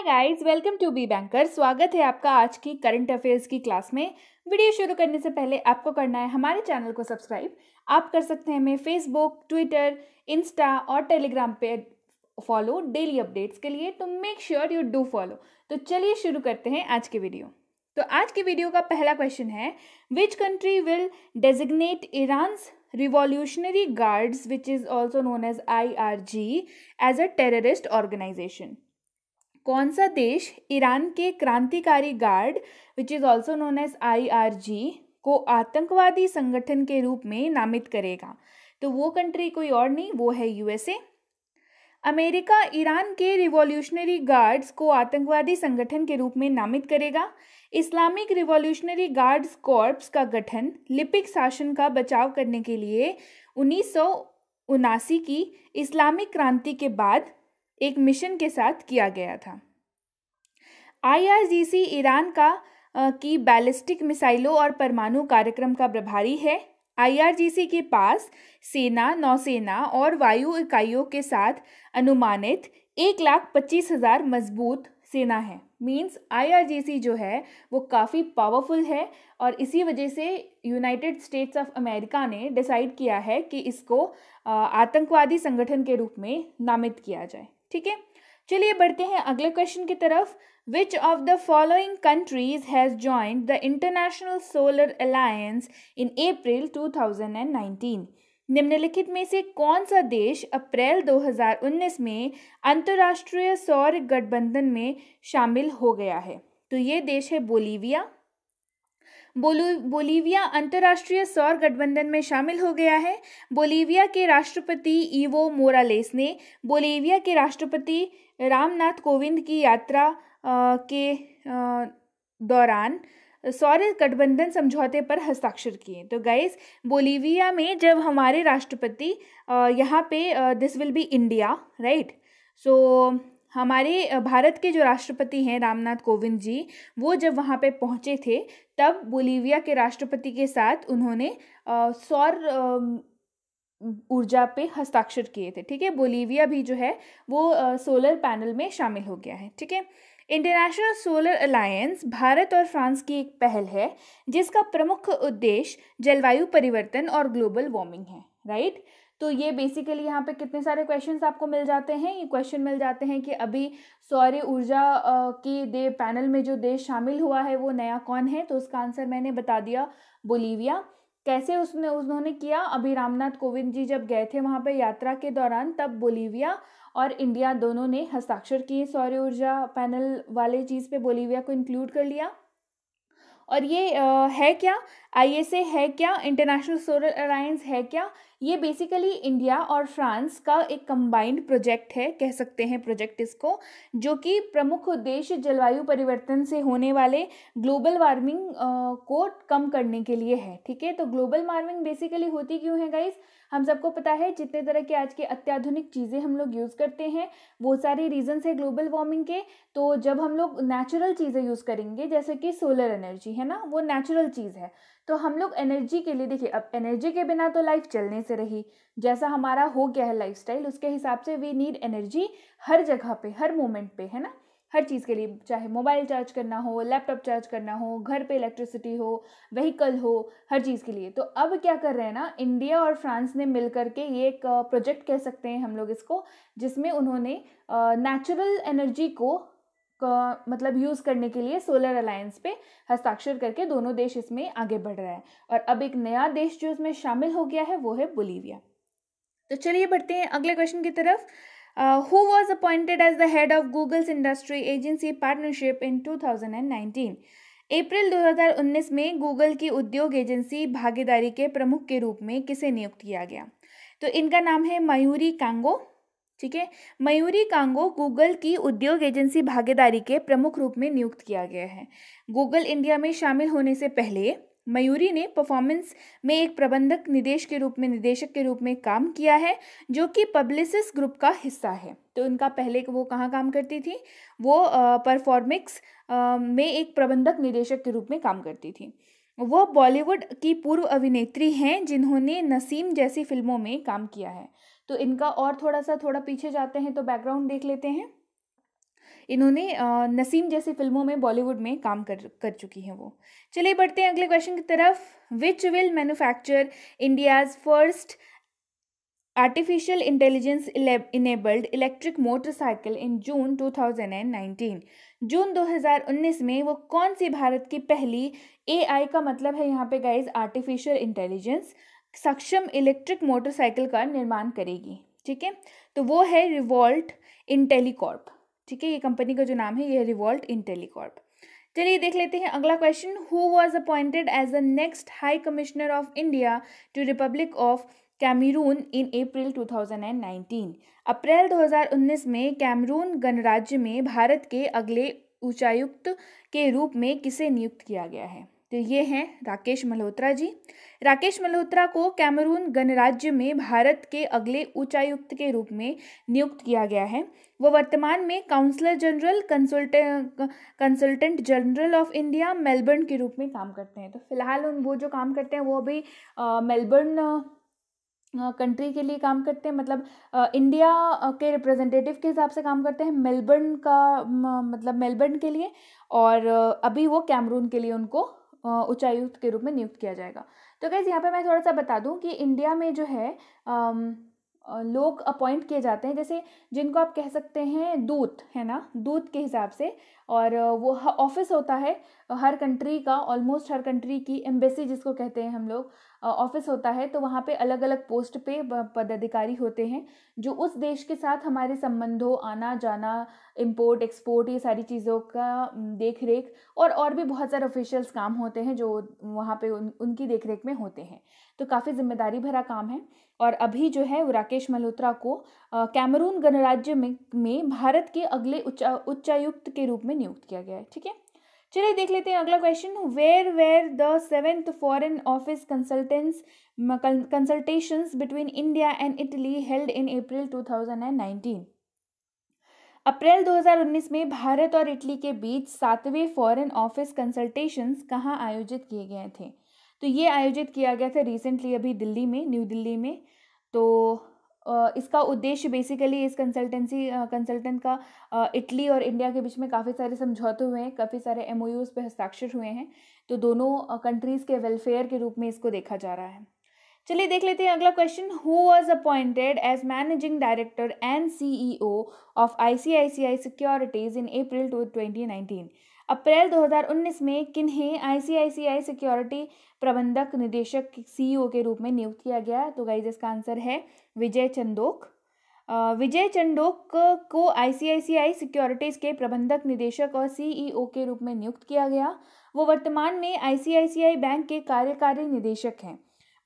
Hi guys welcome to B banker स्वागत है आपका आज की करंट अफेयर्स की क्लास में वीडियो शुरू करने से पहले आपको करना है हमारे चैनल को सब्सक्राइब आप कर सकते हैं हमें फेसबुक ट्विटर इंस्टा और टेलीग्राम पे फॉलो डेली अपडेट्स के लिए तो make sure you do follow तो चलिए शुरू करते हैं आज की वीडियो तो आज की वीडियो का पहला क्वेश्चन है which country will designate Iran revolutionary guards which is also known as I R G as a terrorist organisation कौन सा देश ईरान के क्रांतिकारी guard which is also known as I को आतंकवादी संगठन के रूप में नामित करेगा तो वो कंट्री कोई और नहीं वो है यूएसए अमेरिका ईरान के रिवॉल्यूशनरी गार्ड्स को आतंकवादी संगठन के रूप में नामित करेगा इस्लामिक रिवॉल्यूशनरी गार्ड्स कॉर्प्स का गठन लिपिक शासन का बचाव करने के लिए उन्नीस की इस्लामिक क्रांति के बाद एक मिशन के साथ किया गया था आईआरजीसी ईरान का की बैलिस्टिक मिसाइलों और परमाणु कार्यक्रम का प्रभारी है आईआरजीसी के पास सेना नौसेना और वायु इकाइयों के साथ अनुमानित एक लाख पच्चीस हज़ार मजबूत सेना है मींस आईआरजीसी जो है वो काफ़ी पावरफुल है और इसी वजह से यूनाइटेड स्टेट्स ऑफ अमेरिका ने डिसाइड किया है कि इसको आतंकवादी संगठन के रूप में नामित किया जाए ठीक है चलिए बढ़ते हैं अगले क्वेश्चन की तरफ which of the following countries has joined the international solar alliance in April 2019 निम्नलिखित में से कौन सा देश अप्रैल 2019 में अंतर्राष्ट्रीय सौर गठबंधन में शामिल हो गया है तो ये देश है बोलीविया बोलीविया अंतर्राष्ट्रीय सौर गठबंधन में शामिल हो गया है बोलीविया के राष्ट्रपति ईवो मोरालेस ने बोलीविया के राष्ट्रपति रामनाथ कोविंद की यात्रा आ, के आ, दौरान सौर गठबंधन समझौते पर हस्ताक्षर किए तो गाइस बोलीविया में जब हमारे राष्ट्रपति यहाँ पे this will be India right so हमारे भारत के जो राष्ट्रपति हैं रामनाथ कोविंद जी वो जब वहाँ पे पहुँचे थे तब बोलीविया के राष्ट्रपति के साथ उन्होंने सौर ऊर्जा पे हस्ताक्षर किए थे ठीक है बोलीविया भी जो है वो सोलर पैनल में शामिल हो गया है ठीक है इंटरनेशनल सोलर अलायंस भारत और फ्रांस की एक पहल है जिसका प्रमुख उद्देश्य जलवायु परिवर्तन और ग्लोबल वार्मिंग है राइट right? तो ये बेसिकली यहाँ पे कितने सारे क्वेश्चन आपको मिल जाते हैं ये क्वेश्चन मिल जाते हैं कि अभी सौर्य ऊर्जा के दे पैनल में जो देश शामिल हुआ है वो नया कौन है तो उसका आंसर मैंने बता दिया बोलीविया कैसे उसने उन्होंने किया अभी रामनाथ कोविंद जी जब गए थे वहाँ पे यात्रा के दौरान तब बोलीविया और इंडिया दोनों ने हस्ताक्षर किए सौर्य ऊर्जा पैनल वाले चीज़ पे बोलीविया को इंक्लूड कर लिया और ये आ, है क्या आई एस ए है क्या इंटरनेशनल सोलर अलायंस है क्या ये बेसिकली इंडिया और फ्रांस का एक कंबाइंड प्रोजेक्ट है कह सकते हैं प्रोजेक्ट इसको जो कि प्रमुख उद्देश्य जलवायु परिवर्तन से होने वाले ग्लोबल वार्मिंग को कम करने के लिए है ठीक है तो ग्लोबल वार्मिंग बेसिकली होती क्यों है गाइज़ हम सबको पता है जितने तरह के आज के अत्याधुनिक चीज़ें हम लोग यूज़ करते हैं वो सारे रीजन्स है ग्लोबल वार्मिंग के तो जब हम लोग नेचुरल चीज़ें यूज़ करेंगे जैसे कि सोलर एनर्जी है ना वो नेचुरल चीज़ है तो हम लोग एनर्जी के लिए देखिए अब एनर्जी के बिना तो लाइफ चलने से रही जैसा हमारा हो गया है लाइफ उसके हिसाब से वी नीड एनर्जी हर जगह पे हर मोमेंट पे है ना हर चीज़ के लिए चाहे मोबाइल चार्ज करना हो लैपटॉप चार्ज करना हो घर पे इलेक्ट्रिसिटी हो व्हीकल हो हर चीज़ के लिए तो अब क्या कर रहे हैं ना इंडिया और फ्रांस ने मिल के ये एक प्रोजेक्ट कह सकते हैं हम लोग इसको जिसमें उन्होंने नेचुरल एनर्जी को का मतलब यूज़ करने के लिए सोलर अलायंस पे हस्ताक्षर करके दोनों देश इसमें आगे बढ़ रहा है और अब एक नया देश जो इसमें शामिल हो गया है वो है बोलीविया तो चलिए बढ़ते हैं अगले क्वेश्चन की तरफ appointed uh, who was appointed as the head of Google's industry agency partnership in 2019. April 2019 में गूगल की उद्योग एजेंसी भागीदारी के प्रमुख के रूप में किसे नियुक्त किया गया तो इनका नाम है मयूरी कांगो ठीक है मयूरी कांगो गूगल की उद्योग एजेंसी भागीदारी के प्रमुख रूप में नियुक्त किया गया है गूगल इंडिया में शामिल होने से पहले मयूरी ने परफॉर्मेंस में एक प्रबंधक निदेश के रूप में निदेशक के रूप में काम किया है जो कि पब्लिसिस ग्रुप का हिस्सा है तो उनका पहले वो कहाँ काम करती थी वो परफॉर्मिक्स में एक प्रबंधक निदेशक के रूप में काम करती थी वो बॉलीवुड की पूर्व अभिनेत्री हैं जिन्होंने नसीम जैसी फिल्मों में काम किया है तो इनका और थोड़ा सा थोड़ा पीछे जाते हैं तो बैकग्राउंड देख लेते हैं इन्होंने नसीम जैसी फिल्मों में बॉलीवुड में काम कर कर चुकी हैं वो चलिए बढ़ते हैं अगले क्वेश्चन की तरफ which will manufacture India's first artificial intelligence enabled electric motorcycle in June 2019 June 2019 में वो कौन सी भारत की पहली एआई का मतलब है यहाँ पे गाइज आर्टिफिशियल इंटेलिजेंस सक्षम इलेक्ट्रिक मोटरसाइकिल का निर्माण करेगी ठीक है तो वो है रिवॉल्ट इंटेलीकॉर्प ठीक है ये कंपनी का जो नाम है ये रिवॉल्ट इन टेलीकॉर्प चलिए देख लेते हैं अगला question who was appointed as the next high commissioner of India to republic of Cameroon in April 2019 April 2019 में कैमरून गणराज्य में भारत के अगले उच्चायुक्त के रूप में किसे नियुक्त किया गया है तो ये हैं राकेश मल्होत्रा जी राकेश मल्होत्रा को कैमरून गणराज्य में भारत के अगले उच्चायुक्त के रूप में नियुक्त किया गया है वो वर्तमान में counsellor general consultant consultant general of India Melbourne के रूप में काम करते हैं तो फिलहाल उन वो जो काम करते हैं वो अभी मेलबर्न कंट्री के लिए काम करते हैं मतलब इंडिया के रिप्रेजेंटेटिव के हिसाब से काम करते हैं मेलबर्न का मतलब मेलबर्न के लिए और अभी वो कैमरून के लिए उनको उच्चायुक्त के रूप में नियुक्त किया जाएगा तो गैज़ यहाँ पे मैं थोड़ा सा बता दूँ कि इंडिया में जो है लोग अपॉइंट किए जाते हैं जैसे जिनको आप कह सकते हैं दूत है ना दूत के हिसाब से और वो ऑफिस होता है हर कंट्री का ऑलमोस्ट हर कंट्री की एम्बेसी जिसको कहते हैं हम लोग ऑफिस होता है तो वहाँ पे अलग अलग पोस्ट पे पदाधिकारी होते हैं जो उस देश के साथ हमारे संबंधों आना जाना इम्पोर्ट एक्सपोर्ट ये सारी चीज़ों का देख रेख और और भी बहुत सारे ऑफिशियल्स काम होते हैं जो वहाँ पर उन, उनकी देख रेख में होते हैं तो काफ़ी जिम्मेदारी भरा काम है और अभी जो है वो राकेश मल्होत्रा को कैमरून गणराज्य में में भारत के अगले उच्चायुक्त के रूप में नियुक्त किया गया है ठीक है चलिए देख लेते हैं अगला question where where the seventh foreign office consultants consultation between India and Italy held in April to April 2019 में भारत और इटली के बीच सातवें फॉरेन ऑफिस कंसल्टेशंस कहाँ आयोजित किए गए थे तो ये आयोजित किया गया था रिसेंटली अभी दिल्ली में न्यू दिल्ली में तो इसका उद्देश्य बेसिकली इस कंसल्टेंसी कंसल्टेंट का इटली और इंडिया के बीच में काफ़ी सारे समझौते हुए हैं काफ़ी सारे एम पे हस्ताक्षर हुए हैं तो दोनों कंट्रीज़ के वेलफेयर के रूप में इसको देखा जा रहा है चलिए देख लेते हैं अगला question who was appointed as managing director and CEO of ICICI securities in April two twenty nineteen April 2019 में किन्हें आईसीआईसीआई सिक्योरिटी प्रबंधक निदेशक सीईओ e के रूप में नियुक्त किया गया तो गाइज इसका आंसर है विजय चंदोक विजय चंदोक को आईसीआईसीआई सिक्योरिटीज़ के प्रबंधक निदेशक और सीईओ e के रूप में नियुक्त किया गया वो वर्तमान में आईसीआईसीआई बैंक के कार्यकारी निदेशक हैं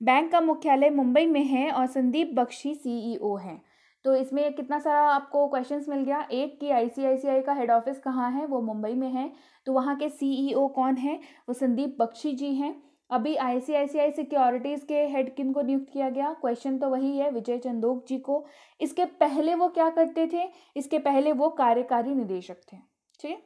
बैंक का मुख्यालय मुंबई में है और संदीप बख्शी सीईओ e हैं तो इसमें कितना सारा आपको क्वेश्चंस मिल गया एक कि आईसीआईसीआई का हेड ऑफिस कहाँ है वो मुंबई में है तो वहाँ के सीईओ e कौन हैं वो संदीप बख्शी जी हैं अभी आईसीआईसीआई सिक्योरिटीज़ के हेड किन को नियुक्त किया गया क्वेश्चन तो वही है विजय चंदोक जी को इसके पहले वो क्या करते थे इसके पहले वो कार्यकारी निदेशक थे ठीक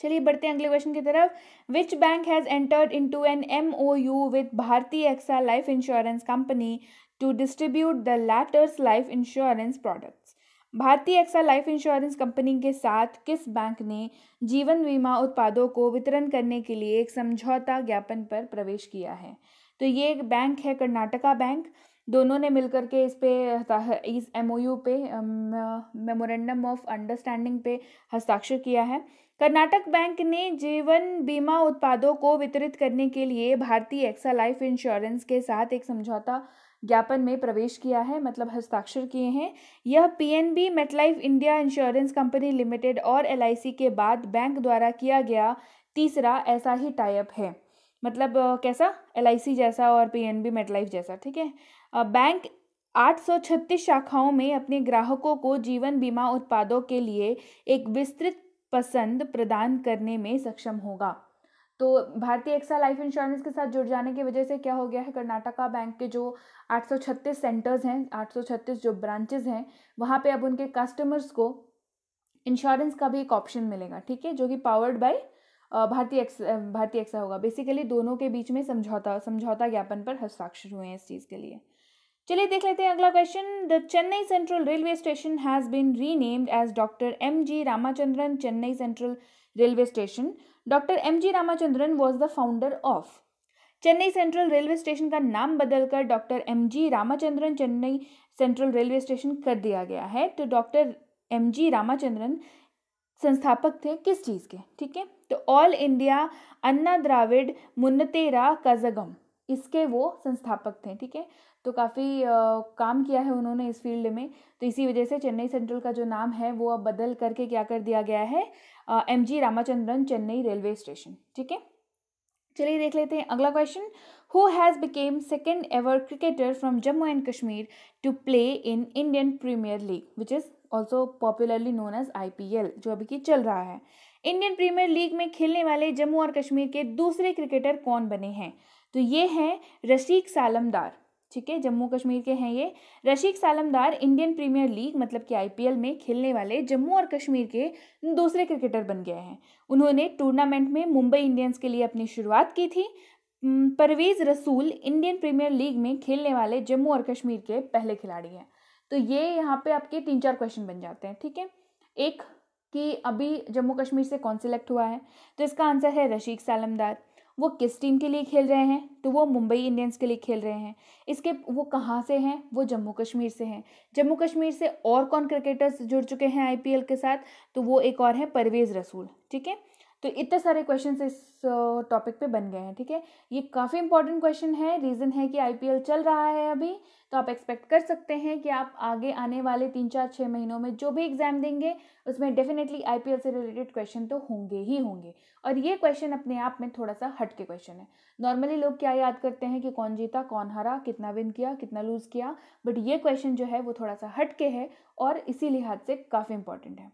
चलिए बढ़ते हैं अगले क्वेश्चन की तरफ which bank has entered into an M O U with Bhartiya AXA life insurance company to distribute the latter's life insurance products Bhartiya AXA life insurance company के साथ किस बैंक ने जीवन बीमा उत्पादों को वितरण करने के लिए एक समझौता ज्ञापन पर प्रवेश किया है तो ये एक बैंक है कर्नाटका बैंक दोनों ने मिलकर के इस पे इस यू पे मेमोरेंडम ऑफ अंडरस्टैंडिंग पे हस्ताक्षर किया है कर्नाटक बैंक ने जीवन बीमा उत्पादों को वितरित करने के लिए भारतीय एक्सा लाइफ इंश्योरेंस के साथ एक समझौता ज्ञापन में प्रवेश किया है मतलब हस्ताक्षर किए हैं यह PNB MetLife India insurance company limited और एलआईसी के बाद बैंक द्वारा किया गया तीसरा ऐसा ही टाइप है मतलब कैसा एल जैसा और पी एन बी मेटलाइफ जैसा ठीक है बैंक 836 शाखाओं में अपने ग्राहकों को जीवन बीमा उत्पादों के लिए एक विस्तृत पसंद प्रदान करने में सक्षम होगा तो भारतीय एक्सा लाइफ इंश्योरेंस के साथ जुड़ जाने की वजह से क्या हो गया है कर्नाटका बैंक के जो 836 सेंटर्स हैं 836 जो ब्रांचेस हैं वहाँ पे अब उनके कस्टमर्स को इंश्योरेंस का भी एक ऑप्शन मिलेगा ठीक है जो कि powered by Bhartiya AXA Bhartiya AXA होगा बेसिकली दोनों के बीच में समझौता समझौता ज्ञापन पर हस्ताक्षर हुए हैं इस चीज़ के लिए चलिए देख लेते हैं अगला question the Chennai central railway station has been renamed as doctor M G Ramachandran Chennai central railway station doctor M G Ramachandran was the founder of Chennai central railway station का नाम बदलकर doctor M G Ramachandran Chennai central railway station कर दिया गया है तो doctor M G Ramachandran संस्थापक थे किस चीज़ के ठीक है तो ऑल इंडिया अन्ना द्राविड मुन्नतेरा कजगम इसके वो संस्थापक थे ठीक है तो काफ़ी काम किया है उन्होंने इस फील्ड में तो इसी वजह से चेन्नई सेंट्रल का जो नाम है वो अब बदल करके क्या कर दिया गया है M G Ramachandran Chennai railway station ठीक है चलिए देख लेते हैं अगला question who has become second ever cricketer from Jammu and Kashmir to play in Indian premier league which is also popularly known as I जो अभी की चल रहा है इंडियन प्रीमियर लीग में खेलने वाले जम्मू और कश्मीर के दूसरे क्रिकेटर कौन बने हैं तो ये हैं रशीक सालमदार ठीक है जम्मू कश्मीर के हैं ये Rasikh Salamdar Indian premier league मतलब कि आईपीएल में खेलने वाले जम्मू और कश्मीर के दूसरे क्रिकेटर बन गए हैं उन्होंने टूर्नामेंट में मुंबई इंडियंस के लिए अपनी शुरुआत की थी परवेज रसूल इंडियन प्रीमियर लीग में खेलने वाले जम्मू और कश्मीर के पहले खिलाड़ी हैं तो ये यहाँ पे आपके तीन चार क्वेश्चन बन जाते हैं ठीक है एक कि अभी जम्मू कश्मीर से कौन सिलेक्ट हुआ है तो इसका आंसर है रशीक सालमदार वो किस टीम के लिए खेल रहे हैं तो वो मुंबई इंडियंस के लिए खेल रहे हैं इसके वो कहाँ से हैं वो जम्मू कश्मीर से हैं जम्मू कश्मीर से और कौन क्रिकेटर्स जुड़ चुके हैं आईपीएल के साथ तो वो एक और हैं परवेज़ रसूल ठीक है तो इतने सारे क्वेश्चन इस टॉपिक पे बन गए हैं ठीक है ये काफ़ी इंपॉर्टेंट क्वेश्चन है रीज़न है कि आई चल रहा है अभी तो आप एक्सपेक्ट कर सकते हैं कि आप आगे आने वाले तीन चार छः महीनों में जो भी एग्ज़ाम देंगे उसमें डेफिनेटली आई से रिलेटेड क्वेश्चन तो होंगे ही होंगे और ये क्वेश्चन अपने आप में थोड़ा सा हट के क्वेश्चन है नॉर्मली लोग क्या याद करते हैं कि कौन जीता कौन हरा कितना विन किया कितना लूज़ किया बट ये क्वेश्चन जो है वो थोड़ा सा हट के है और इसी लिहाज से काफ़ी इंपॉर्टेंट है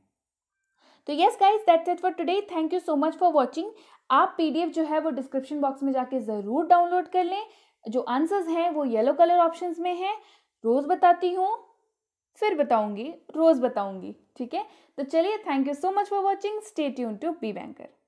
तो yes guys that's it for today thank you so much for watching आप पीडीएफ जो है वो डिस्क्रिप्शन बॉक्स में जाके ज़रूर डाउनलोड कर लें जो आंसर्स हैं वो येलो कलर ऑप्शंस में हैं रोज़ बताती हूँ फिर बताऊंगी रोज़ बताऊंगी ठीक है तो चलिए thank you so much for watching stay tune to B banker